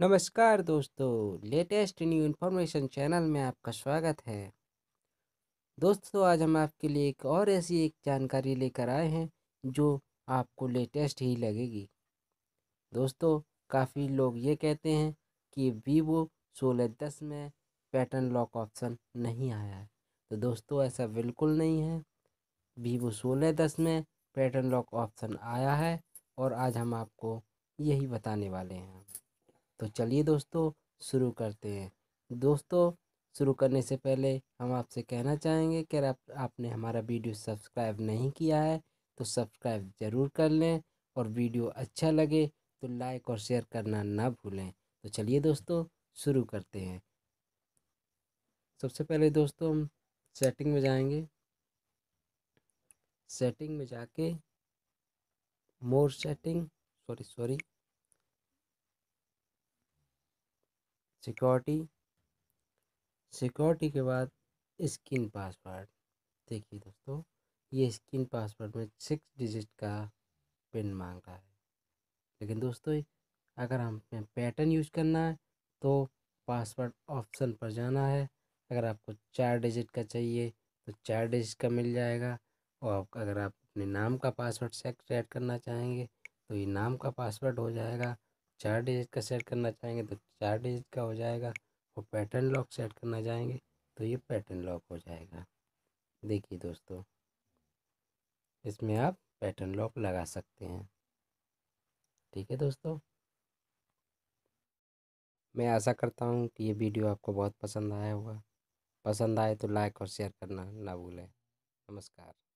नमस्कार दोस्तों latest new information channel में आपका स्वागत है दोस्तों आज हम आपके लिए एक और ऐसी एक जानकारी लेकर आए हैं जो आपको लेटेस्ट ही लगेगी दोस्तों काफ़ी लोग ये कहते हैं कि वीवो सोलह दस में पैटर्न लॉक ऑप्शन नहीं आया है तो दोस्तों ऐसा बिल्कुल नहीं है वीवो सोलह दस में पैटर्न लॉक ऑप्शन आया है और आज हम आपको यही बताने वाले हैं तो चलिए दोस्तों शुरू करते हैं दोस्तों शुरू करने से पहले हम आपसे कहना चाहेंगे कि अगर आप, आपने हमारा वीडियो सब्सक्राइब नहीं किया है तो सब्सक्राइब ज़रूर कर लें और वीडियो अच्छा लगे तो लाइक और शेयर करना ना भूलें तो चलिए दोस्तों शुरू करते हैं सबसे पहले दोस्तों हम सेटिंग में जाएंगे सेटिंग में जाके more setting sorry sorry security security के बाद स्किन पासवर्ड देखिए दोस्तों ये स्किन पासवर्ड में सिक्स डिजिट का पिन मांग रहा है लेकिन दोस्तों अगर हमें पैटर्न यूज करना है तो पासवर्ड ऑप्शन पर जाना है अगर आपको चार डिजिट का चाहिए तो चार डिजिट का मिल जाएगा और अगर आप अपने नाम का पासवर्ड सेट करना चाहेंगे तो ये नाम का पासवर्ड हो जाएगा चार डिजिट का सेट करना चाहेंगे तो चार डिजिट का हो जाएगा और पैटर्न लॉक सेट करना चाहेंगे तो ये पैटर्न लॉक हो जाएगा देखिए दोस्तों इसमें आप पैटर्न लॉक लगा सकते हैं ठीक है दोस्तों मैं आशा करता हूँ कि ये वीडियो आपको बहुत पसंद आया होगा पसंद आए तो लाइक और शेयर करना ना भूलें नमस्कार